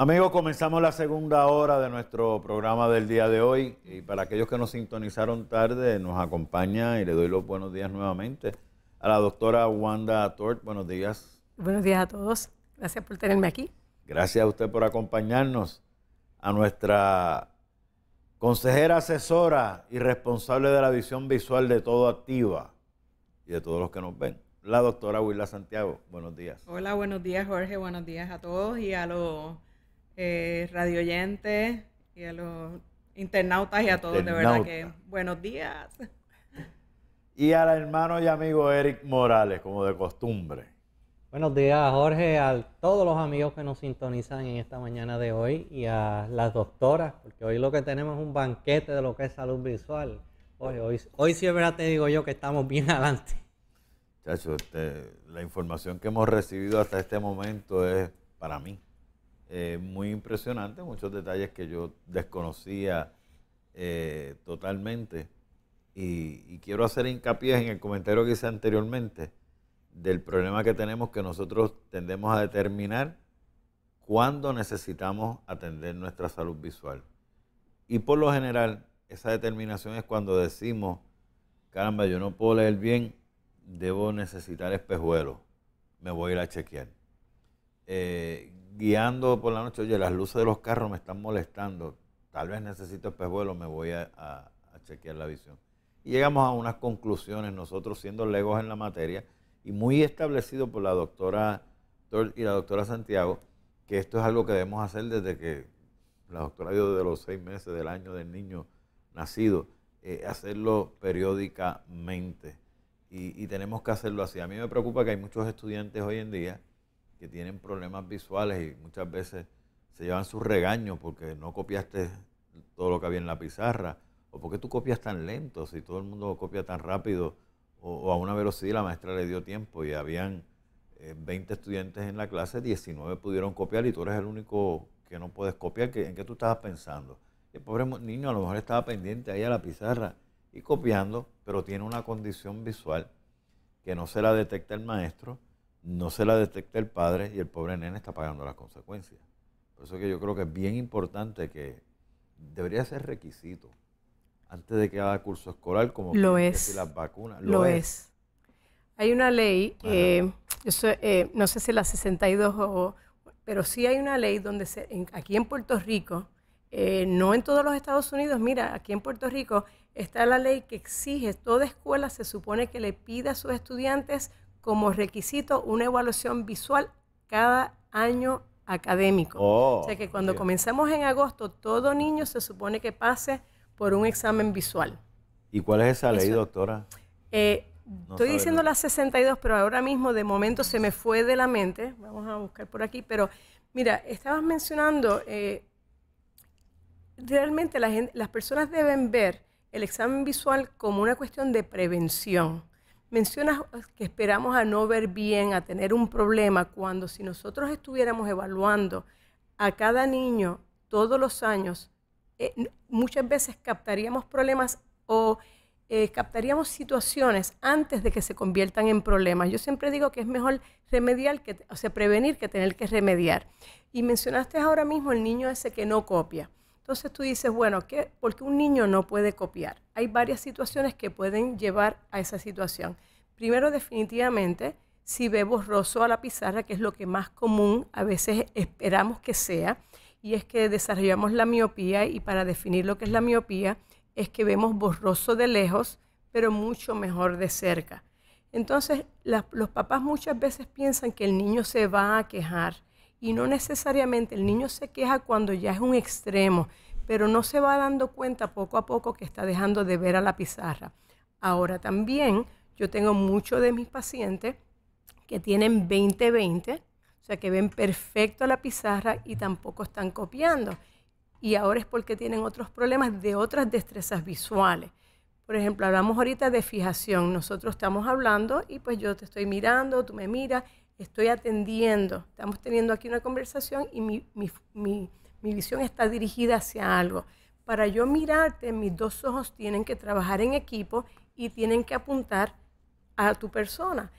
Amigos, comenzamos la segunda hora de nuestro programa del día de hoy y para aquellos que nos sintonizaron tarde, nos acompaña y le doy los buenos días nuevamente a la doctora Wanda Tort. Buenos días. Buenos días a todos. Gracias por tenerme aquí. Gracias a usted por acompañarnos. A nuestra consejera asesora y responsable de la visión visual de todo Activa y de todos los que nos ven, la doctora Willa Santiago. Buenos días. Hola, buenos días Jorge, buenos días a todos y a los eh, radioyentes y a los internautas y a todos, de verdad que buenos días. Y al hermano y amigo Eric Morales, como de costumbre. Buenos días, Jorge, a todos los amigos que nos sintonizan en esta mañana de hoy y a las doctoras, porque hoy lo que tenemos es un banquete de lo que es salud visual. hoy, hoy sí es verdad te digo yo que estamos bien adelante. Chacho, este, la información que hemos recibido hasta este momento es para mí eh, muy impresionante, muchos detalles que yo desconocía eh, totalmente. Y, y, quiero hacer hincapié en el comentario que hice anteriormente del problema que tenemos que nosotros tendemos a determinar cuándo necesitamos atender nuestra salud visual. Y por lo general, esa determinación es cuando decimos, caramba, yo no puedo leer bien, debo necesitar espejuelos, me voy a ir a chequear eh, guiando por la noche, oye, las luces de los carros me están molestando, tal vez necesito espejuelos, me voy a, chequear la visión. Y llegamos a unas conclusiones, nosotros siendo legos en la materia, y muy establecido por la doctora y la doctora Santiago, que esto es algo que debemos hacer desde que la doctora dio de los seis meses del año del niño nacido, eh, hacerlo periódicamente. y tenemos que hacerlo así. A mí me preocupa que hay muchos estudiantes hoy en día que tienen problemas visuales y muchas veces se llevan sus regaños porque no copiaste todo lo que había en la pizarra, o porque tú copias tan lento, si todo el mundo copia tan rápido, o, a una velocidad la maestra le dio tiempo y habían 20 eh, estudiantes en la clase, 19 pudieron copiar y tú eres el único que no puedes copiar, ¿en qué tú estabas pensando? El pobre niño a lo mejor estaba pendiente ahí a la pizarra y copiando, pero tiene una condición visual que no se la detecta el maestro no se la detecta el padre y el pobre nene está pagando las consecuencias. Por eso que yo creo que es bien importante que debería ser requisito antes de que haga curso escolar, como lo que es. las vacunas. Lo, es. Hay una ley, eh, eh, no sé si la 62 o... Pero sí hay una ley donde aquí en Puerto Rico, eh, no en todos los Estados Unidos, mira, aquí en Puerto Rico está la ley que exige, toda escuela se supone que le pida a sus estudiantes como requisito una evaluación visual cada año académico. Oh, o sea que cuando comenzamos en agosto, todo niño se supone que pase por un examen visual. ¿Y cuál es esa ley, doctora? Eh, estoy diciendo la 62, pero ahora mismo de momento se me fue de la mente. Vamos a buscar por aquí. Pero mira, estabas mencionando, eh, realmente las personas deben ver el examen visual como una cuestión de prevención. Mencionas que esperamos a no ver bien, a tener un problema, cuando si nosotros estuviéramos evaluando a cada niño todos los años, eh, muchas veces captaríamos problemas o eh, captaríamos situaciones antes de que se conviertan en problemas. Yo siempre digo que es mejor remediar, que, o sea, prevenir que tener que remediar. Y mencionaste ahora mismo el niño ese que no copia. Entonces tú dices, bueno, ¿qué? ¿por qué un niño no puede copiar? Hay varias situaciones que pueden llevar a esa situación. Primero, definitivamente, si ve borroso a la pizarra, que es lo que más común a veces esperamos que sea, y es que desarrollamos la miopía y para definir lo que es la miopía es que vemos borroso de lejos, pero mucho mejor de cerca. Entonces, los papás muchas veces piensan que el niño se va a quejar, y no necesariamente el niño se queja cuando ya es un extremo, pero no se va dando cuenta poco a poco que está dejando de ver a la pizarra. Ahora también yo tengo muchos de mis pacientes que tienen 20-20, o sea que ven perfecto a la pizarra y tampoco están copiando. Y ahora es porque tienen otros problemas de otras destrezas visuales. Por ejemplo, hablamos ahorita de fijación. Nosotros estamos hablando y pues yo te estoy mirando, tú me miras, estoy atendiendo, estamos teniendo aquí una conversación y mi, mi, visión está dirigida hacia algo. Para yo mirarte, mis dos ojos tienen que trabajar en equipo y tienen que apuntar a tu persona.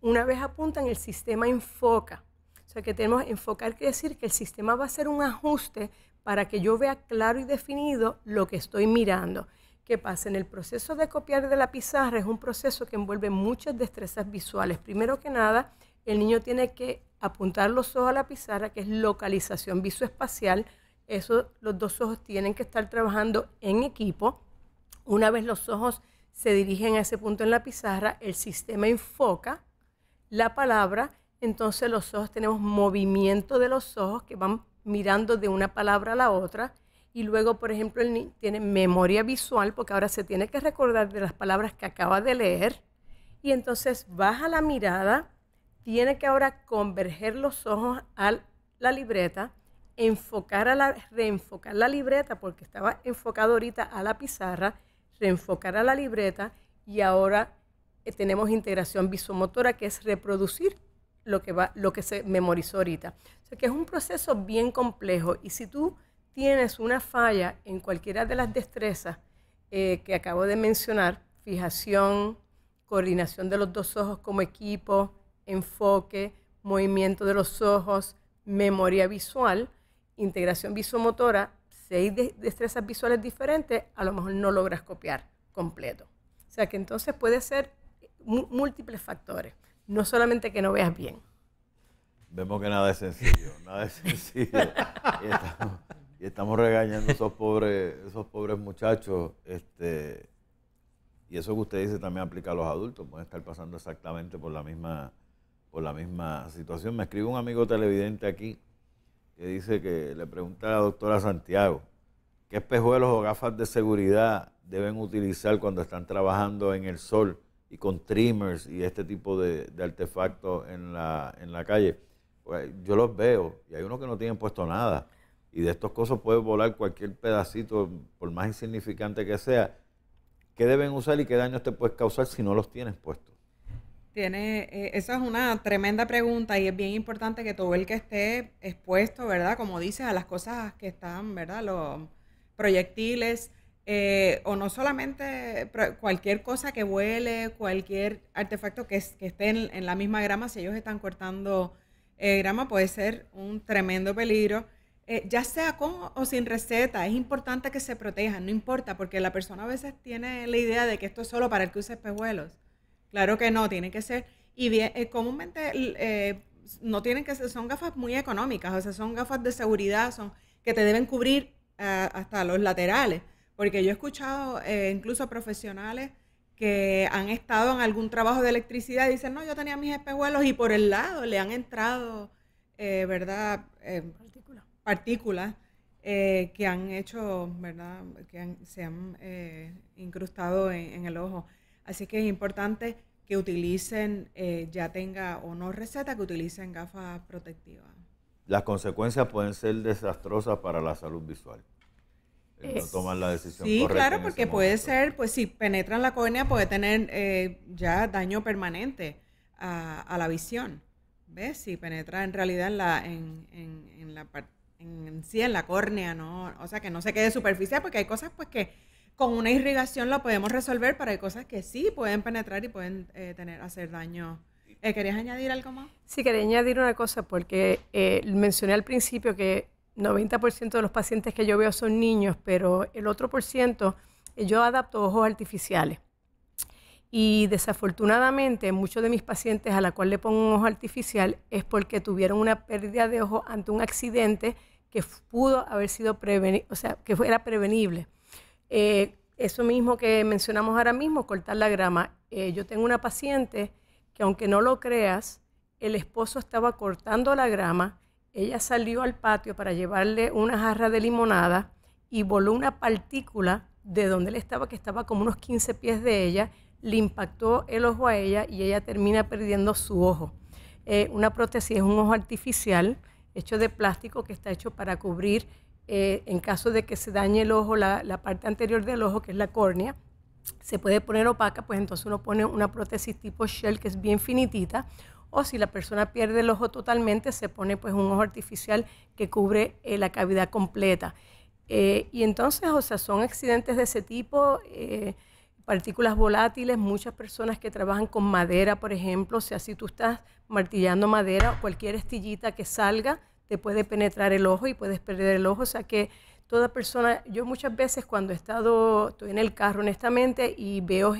Una vez apuntan, el sistema enfoca. O sea que tenemos enfocar que decir que el sistema va a hacer un ajuste para que yo vea claro y definido lo que estoy mirando. ¿Qué pasa? En el proceso de copiar de la pizarra es un proceso que envuelve muchas destrezas visuales. Primero que nada, el niño tiene que apuntar los ojos a la pizarra, que es localización visoespacial. Eso, los dos ojos tienen que estar trabajando en equipo. Una vez los ojos se dirigen a ese punto en la pizarra, el sistema enfoca la palabra, entonces los ojos tenemos movimiento de los ojos que van mirando de una palabra a la otra y luego, por ejemplo, el niño tiene memoria visual porque ahora se tiene que recordar de las palabras que acaba de leer y entonces baja la mirada tiene que ahora converger los ojos a la libreta, enfocar a la, reenfocar la libreta, porque estaba enfocado ahorita a la pizarra, reenfocar a la libreta y ahora eh, tenemos integración visomotora, que es reproducir lo que, va, lo que se memorizó ahorita. O sea, que es un proceso bien complejo y si tú tienes una falla en cualquiera de las destrezas eh, que acabo de mencionar, fijación, coordinación de los dos ojos como equipo, enfoque, movimiento de los ojos, memoria visual, integración visomotora, seis destrezas visuales diferentes, a lo mejor no logras copiar completo. O sea que entonces puede ser múltiples factores, no solamente que no veas bien. Vemos que nada es sencillo, nada es sencillo. y, estamos, regañando a esos pobres, esos pobres muchachos. Este, y eso que usted dice también aplica a los adultos, pueden estar pasando exactamente por la misma por la misma situación. Me escribe un amigo televidente aquí que dice que le pregunta a la doctora Santiago qué espejuelos o gafas de seguridad deben utilizar cuando están trabajando en el sol y con trimmers y este tipo de, artefactos en la, calle. Pues yo los veo y hay unos que no tienen puesto nada. Y de estos cosas puede volar cualquier pedacito, por más insignificante que sea. ¿Qué deben usar y qué daño te puedes causar si no los tienes puestos? Tiene, eh, es una tremenda pregunta y es bien importante que todo el que esté expuesto, ¿verdad? Como dices, a las cosas que están, ¿verdad? Los proyectiles, eh, o no solamente cualquier cosa que vuele, cualquier artefacto que, que esté en, la misma grama, si ellos están cortando eh, grama, puede ser un tremendo peligro. ya sea con o sin receta, es importante que se protejan, no importa, porque la persona a veces tiene la idea de que esto es solo para el que usa espejuelos Claro que no, tiene que ser. Y eh, comúnmente eh, no tienen que ser, son gafas muy económicas, o sea, son gafas de seguridad, son que te deben cubrir ah, hasta los laterales. Porque yo he escuchado eh, incluso profesionales que han estado en algún trabajo de electricidad y dicen, no, yo tenía mis espejuelos y por el lado le han entrado, ¿verdad? partículas. que han hecho, ¿verdad? Que se han incrustado en, el ojo. Así que es importante que utilicen, eh, ya tenga o no receta, que utilicen gafas protectivas. Las consecuencias pueden ser desastrosas para la salud visual. Eh, toman la decisión correcta. Sí, claro, porque puede ser, pues si penetran la córnea, puede tener eh, ya daño permanente a, la visión. ¿Ves? Si penetra en realidad en la, en, en, en la parte en sí, en la córnea, ¿no? O sea, que no se quede superficial, porque hay cosas pues que con una irrigación la podemos resolver, pero hay cosas que sí pueden penetrar y pueden eh, tener, hacer daño. Eh, ¿Querías añadir algo más? Sí, quería añadir una cosa, porque eh, mencioné al principio que 90% de los pacientes que yo veo son niños, pero el otro por ciento, yo adapto ojos artificiales. Y desafortunadamente, muchos de mis pacientes a la cual le pongo un ojo artificial es porque tuvieron una pérdida de ojo ante un accidente que pudo haber sido prevenido, o sea, que era prevenible. Eh, eso mismo que mencionamos ahora mismo, cortar la grama. Eh, yo tengo una paciente que aunque no lo creas, el esposo estaba cortando la grama, ella salió al patio para llevarle una jarra de limonada y voló una partícula de donde él estaba, que estaba como unos 15 pies de ella, le impactó el ojo a ella y ella termina perdiendo su ojo. Eh, una prótesis es un ojo artificial hecho de plástico que está hecho para cubrir eh, en caso de que se dañe el ojo, la, parte anterior del ojo, que es la córnea, se puede poner opaca, pues entonces uno pone una prótesis tipo shell que es bien finitita, o si la persona pierde el ojo totalmente, se pone pues un ojo artificial que cubre eh, la cavidad completa. Eh, y entonces, o sea, son accidentes de ese tipo, partículas volátiles, muchas personas que trabajan con madera, por ejemplo, o sea, si tú estás martillando madera, cualquier estillita que salga, te puede penetrar el ojo y puedes perder el ojo. O sea que toda persona, yo muchas veces cuando he estado, estoy en el carro honestamente y veo,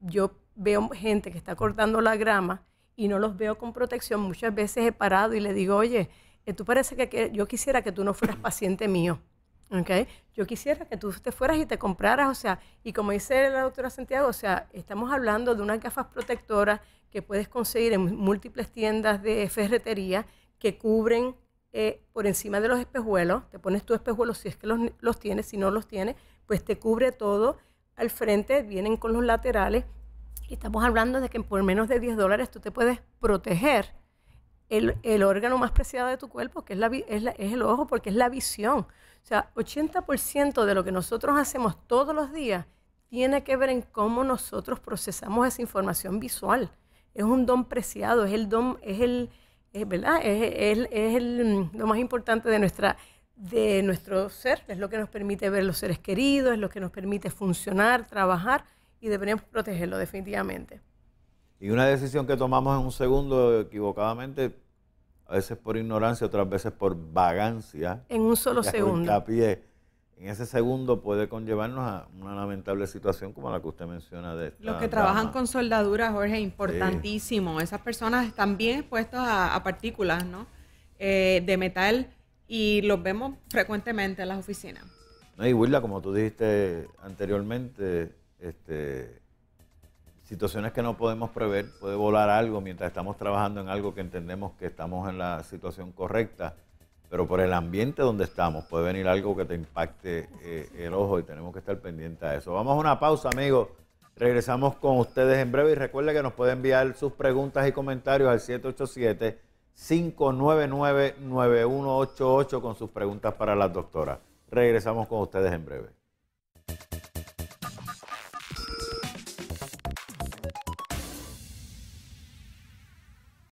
yo veo gente que está cortando la grama y no los veo con protección, muchas veces he parado y le digo, oye, eh, tú parece que, yo quisiera que tú no fueras paciente mío. Yo quisiera que tú te fueras y te compraras, o sea, y como dice la doctora Santiago, o sea, estamos hablando de unas gafas protectoras que puedes conseguir en múltiples tiendas de ferretería que cubren eh, por encima de los espejuelos, te pones tu espejuelos si es que los, tienes, si no los tienes, pues te cubre todo al frente, vienen con los laterales. Y estamos hablando de que por menos de 10 dólares tú te puedes proteger el, órgano más preciado de tu cuerpo, que es, la, es, es el ojo, porque es la visión. O sea, 80% de lo que nosotros hacemos todos los días tiene que ver en cómo nosotros procesamos esa información visual. Es un don preciado, es el don, es el, es, ¿verdad? es, mm, lo más importante de, nuestra, de nuestro ser, es lo que nos permite ver los seres queridos, es lo que nos permite funcionar, trabajar y deberíamos protegerlo definitivamente. Y una decisión que tomamos en un segundo equivocadamente, a veces por ignorancia, otras veces por vagancia. En un solo segundo en ese segundo puede conllevarnos a una lamentable situación como la que usted menciona de Los que trabajan con soldaduras, Jorge, es importantísimo. Esas personas están bien expuestas a, partículas eh, de metal y los vemos frecuentemente en las oficinas. No, y Willa, como tú dijiste anteriormente, este, situaciones que no podemos prever, puede volar algo mientras estamos trabajando en algo que entendemos que estamos en la situación correcta pero por el ambiente donde estamos puede venir algo que te impacte eh, el ojo y tenemos que estar pendientes a eso. Vamos a una pausa, amigos. Regresamos con ustedes en breve y recuerda que nos puede enviar sus preguntas y comentarios al 787-599-9188 con sus preguntas para las doctoras. Regresamos con ustedes en breve.